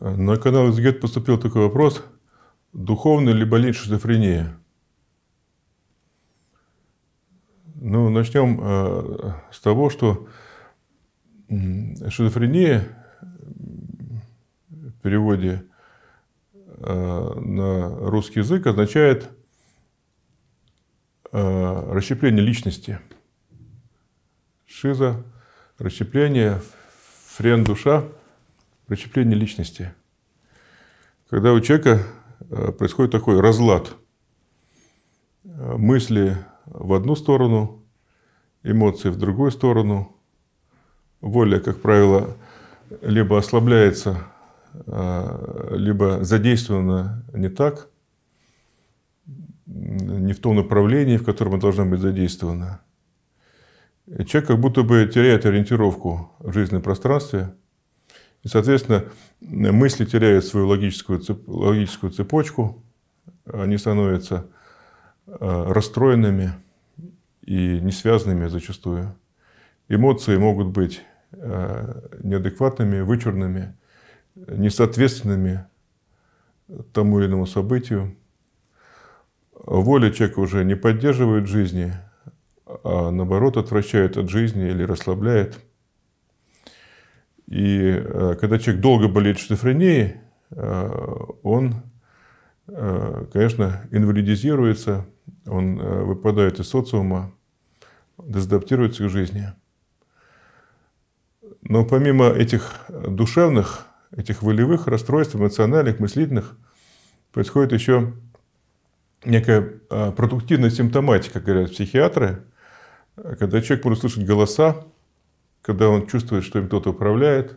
На канал Изгет e поступил такой вопрос. Духовный ли болезнь шизофрения? Ну, начнем э, с того, что шизофрения в переводе э, на русский язык означает э, расщепление личности. Шиза, расщепление, френ душа – расщепление личности. Когда у человека э, происходит такой разлад э, мысли в одну сторону, эмоции в другую сторону, воля, как правило, либо ослабляется, э, либо задействована не так, не в том направлении, в котором она должна быть задействована. И человек как будто бы теряет ориентировку в жизненном пространстве – и, соответственно, мысли теряют свою логическую, цеп, логическую цепочку, они становятся э, расстроенными и несвязанными зачастую. Эмоции могут быть э, неадекватными, вычурными, несоответственными тому или иному событию. Воля человека уже не поддерживает жизни, а наоборот отвращает от жизни или расслабляет. И э, когда человек долго болеет шизофренией, э, он, э, конечно, инвалидизируется, он выпадает из социума, дезадаптируется к жизни. Но помимо этих душевных, этих волевых расстройств, эмоциональных, мыслительных, происходит еще некая продуктивная симптоматика, говорят психиатры, когда человек может слышать голоса, когда он чувствует, что им кто-то управляет,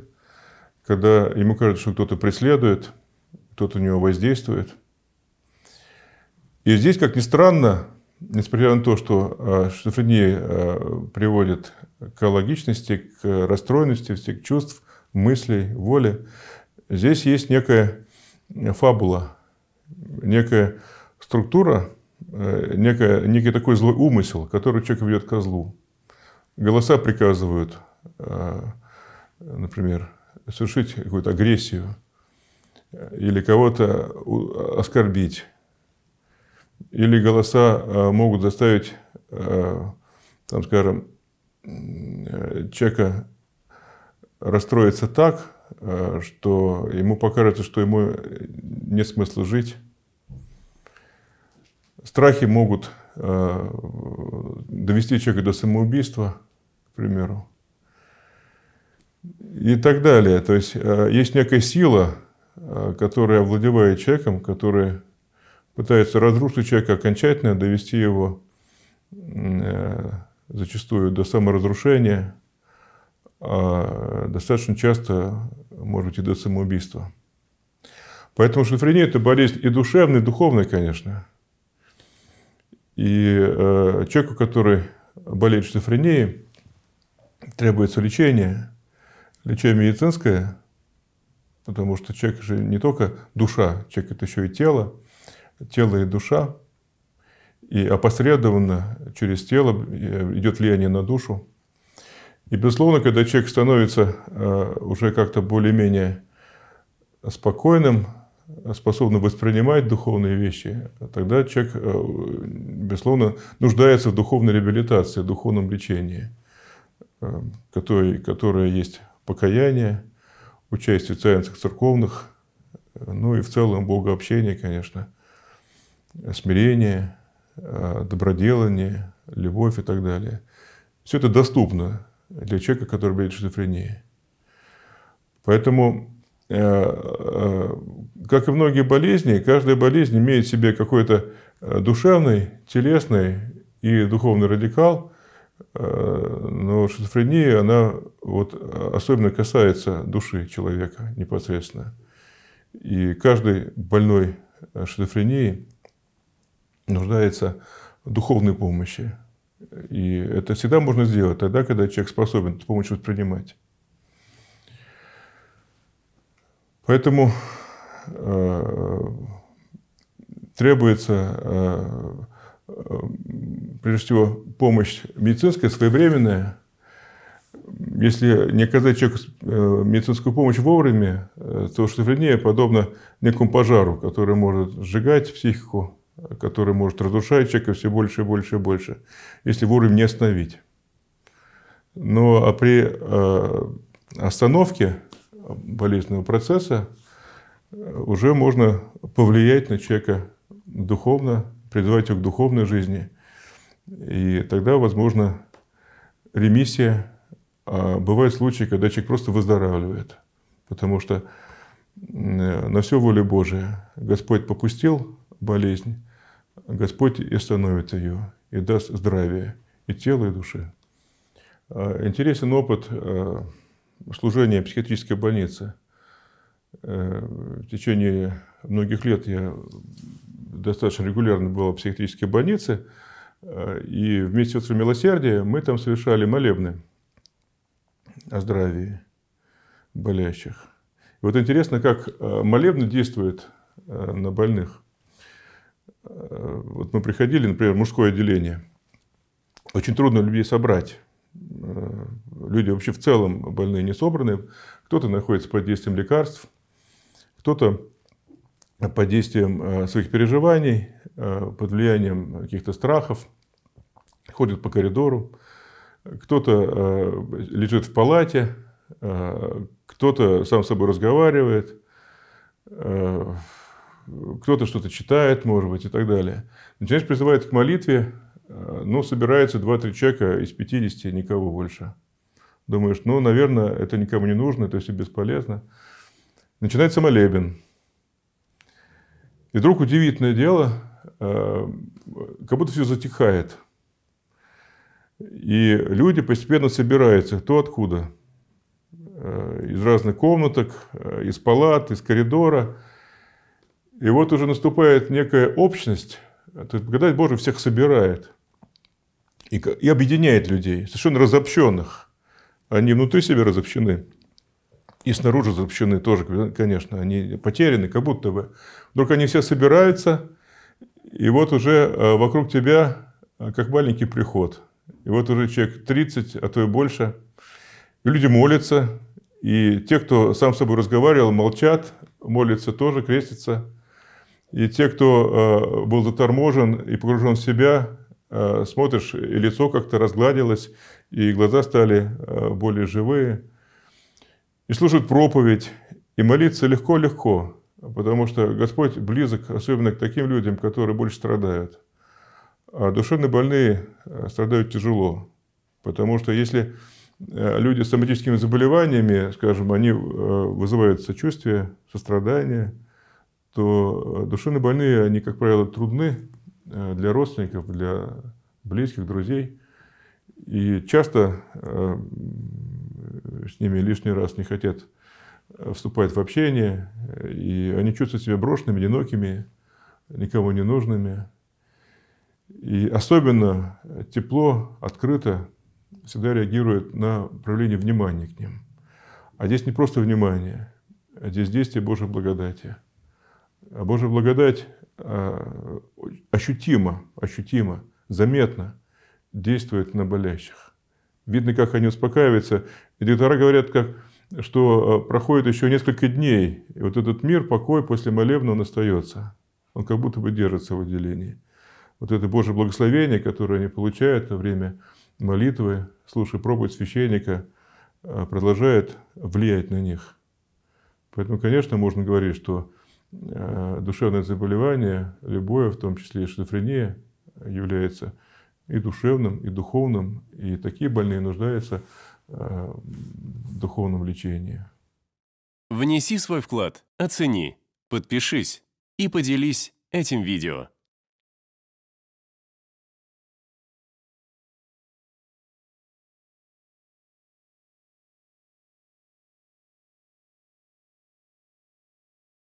когда ему кажется, что кто-то преследует, кто-то на него воздействует. И здесь, как ни странно, несмотря на то, что э, шизофрения э, приводит к логичности, к расстроенности всех чувств, мыслей, воли, здесь есть некая фабула, некая структура, э, некая, некий такой злой умысел, который человек ведет к злу. Голоса приказывают, Э, например, совершить какую-то агрессию или кого-то оскорбить. Или голоса э, могут заставить, э, там, скажем, человека расстроиться так, что ему покажется, что ему нет смысла жить. Страхи могут довести человека до самоубийства, к примеру и так далее. То есть э, есть некая сила, э, которая овладевает человеком, которая пытается разрушить человека окончательно, довести его э, зачастую до саморазрушения, а достаточно часто, может быть, и до самоубийства. Поэтому шизофрения – это болезнь и душевная, и духовная, конечно. И человеку, который болеет шизофренией, требуется лечение – Лечение медицинское, потому что человек же не только душа, человек это еще и тело, тело и душа. И опосредованно через тело идет влияние на душу. И, безусловно, когда человек становится э, уже как-то более-менее спокойным, способным воспринимать духовные вещи, тогда человек, э, безусловно, нуждается в духовной реабилитации, духовном лечении, которое, э, которое есть покаяния, участие в цаянцах церковных, э, ну и в целом богообщение, конечно, э, смирение, э, доброделание, любовь и так далее. Все это доступно для человека, который болеет шизофренией. Поэтому, как и многие болезни, каждая болезнь имеет в себе какой-то душевный, телесный и духовный радикал, Э, но шизофрения, она вот э, особенно касается души человека непосредственно. И каждый больной э, шизофрении нуждается в духовной помощи. И это всегда можно сделать тогда, когда человек способен эту помощь воспринимать. Поэтому требуется э, Эм, прежде всего, помощь медицинская, своевременная. Если не оказать человеку э, медицинскую помощь вовремя, э, то шизофрения подобно некому пожару, который может сжигать психику, который может разрушать человека все больше и больше и больше, если вовремя не остановить. Но ну, а при э, остановке болезненного процесса уже можно повлиять на человека духовно, призывать его к духовной жизни. И тогда, возможно, ремиссия. А бывают случаи, когда человек просто выздоравливает, потому что на все воле Божия. Господь попустил болезнь, Господь и остановит ее, и даст здравие и тела, и души. А, интересен опыт а, служения психиатрической больницы. Э, в течение многих лет я достаточно регулярно была в психиатрической больнице, э, и вместе с Отцом Милосердия мы там совершали молебны о здравии болящих. И вот интересно, как э, молебны действуют э, на больных. Вот мы приходили, например, в мужское отделение. Очень трудно людей собрать. Люди вообще в целом больные не собраны. Кто-то находится под действием лекарств, кто-то под действием э, своих переживаний, э, под влиянием каких-то страхов, ходит по коридору, кто-то э, лежит в палате, кто-то сам с собой разговаривает, кто-то что-то читает, может быть, и так далее. Начинаешь призывает к молитве, но собирается 2-3 человека из 50, никого больше. Думаешь, ну, наверное, это никому не нужно, это все бесполезно. Начинается молебен. И вдруг удивительное дело, э, как будто все затихает. И люди постепенно собираются, кто откуда. Э, из разных комнаток, э, из палат, из коридора. И вот уже наступает некая общность, то есть благодать Божия всех собирает и, и объединяет людей, совершенно разобщенных. Они внутри себя разобщены, и снаружи запрещены тоже, конечно, они потеряны, как будто бы. Вдруг они все собираются, и вот уже э, вокруг тебя э, как маленький приход. И вот уже человек 30, а то и больше. И люди молятся, и те, кто сам с собой разговаривал, молчат, молятся тоже, крестятся. И те, кто э, был заторможен и погружен в себя, смотришь, и лицо как-то разгладилось, и глаза стали более живые и слушать проповедь, и молиться легко-легко, потому что Господь близок, особенно к таким людям, которые больше страдают. А душевно больные э, страдают тяжело, потому что если э, люди с соматическими заболеваниями, скажем, они э, вызывают сочувствие, сострадание, то душевно больные, они, как правило, трудны для родственников, для близких, друзей. И часто с ними лишний раз не хотят э, вступать в общение, э, и они чувствуют себя брошенными, одинокими, никому не нужными. И особенно э, тепло, открыто всегда реагирует на проявление внимания к ним. А здесь не просто внимание, а здесь действие Божьей благодати. А Божья благодать а, ощутимо, ощутимо, заметно действует на болящих. Видно, как они успокаиваются. И доктора говорят, как, что э, проходит еще несколько дней, и вот этот мир, покой после молебна, он остается. Он как будто бы держится в отделении. Вот это Божье благословение, которое они получают во время молитвы, слушая проповедь священника, э, продолжает влиять на них. Поэтому, конечно, можно говорить, что э, душевное заболевание, любое, в том числе и шизофрения, является и душевным, и духовным, и такие больные нуждаются э, в духовном лечении. Внеси свой вклад, оцени, подпишись и поделись этим видео.